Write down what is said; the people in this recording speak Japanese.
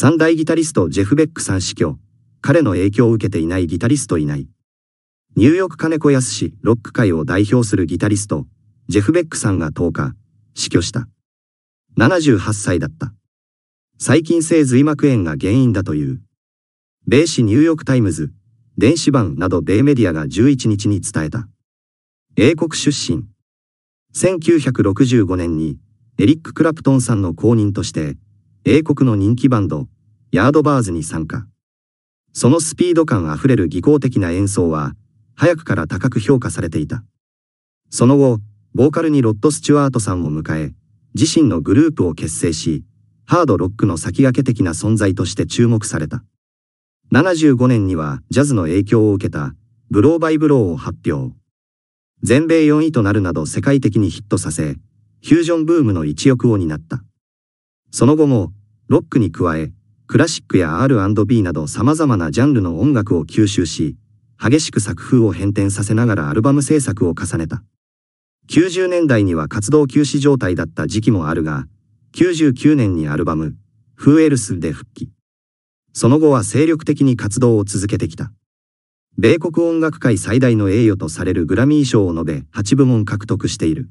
三大ギタリストジェフ・ベックさん死去。彼の影響を受けていないギタリストいない。ニューヨーク金子康氏、ロック界を代表するギタリスト、ジェフ・ベックさんが10日、死去した。78歳だった。細菌性髄膜炎が原因だという。米紙ニューヨークタイムズ、電子版など米メディアが11日に伝えた。英国出身。1965年にエリック・クラプトンさんの後任として英国の人気バンド、ヤードバーズに参加。そのスピード感あふれる技巧的な演奏は、早くから高く評価されていた。その後、ボーカルにロッド・スチュワートさんを迎え、自身のグループを結成し、ハードロックの先駆け的な存在として注目された。75年にはジャズの影響を受けた、ブローバイブローを発表。全米4位となるなど世界的にヒットさせ、フュージョンブームの一翼を担った。その後も、ロックに加え、クラシックや R&B など様々なジャンルの音楽を吸収し、激しく作風を変転させながらアルバム制作を重ねた。90年代には活動休止状態だった時期もあるが、99年にアルバム、フーエルスで復帰。その後は精力的に活動を続けてきた。米国音楽界最大の栄誉とされるグラミー賞を述べ8部門獲得している。